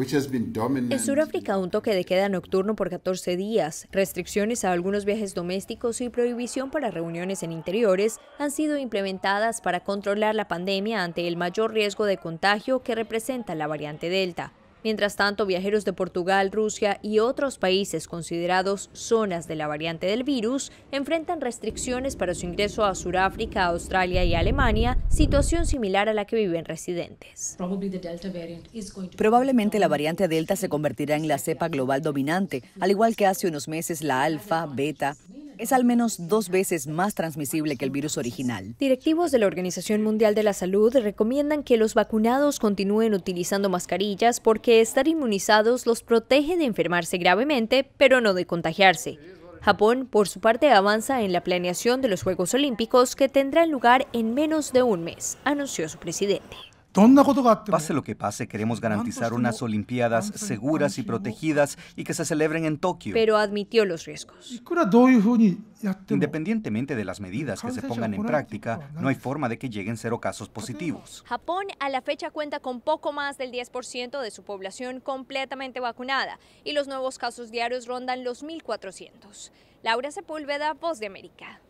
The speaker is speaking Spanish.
En Sudáfrica, un toque de queda nocturno por 14 días, restricciones a algunos viajes domésticos y prohibición para reuniones en interiores han sido implementadas para controlar la pandemia ante el mayor riesgo de contagio que representa la variante Delta. Mientras tanto, viajeros de Portugal, Rusia y otros países considerados zonas de la variante del virus enfrentan restricciones para su ingreso a Sudáfrica, Australia y Alemania, situación similar a la que viven residentes. Probablemente la variante Delta se convertirá en la cepa global dominante, al igual que hace unos meses la alfa, beta es al menos dos veces más transmisible que el virus original. Directivos de la Organización Mundial de la Salud recomiendan que los vacunados continúen utilizando mascarillas porque estar inmunizados los protege de enfermarse gravemente, pero no de contagiarse. Japón, por su parte, avanza en la planeación de los Juegos Olímpicos que tendrán lugar en menos de un mes, anunció su presidente. Pase lo que pase, queremos garantizar unas Olimpiadas seguras y protegidas y que se celebren en Tokio. Pero admitió los riesgos. Independientemente de las medidas que se pongan en práctica, no hay forma de que lleguen cero casos positivos. Japón a la fecha cuenta con poco más del 10% de su población completamente vacunada y los nuevos casos diarios rondan los 1.400. Laura Sepúlveda, Voz de América.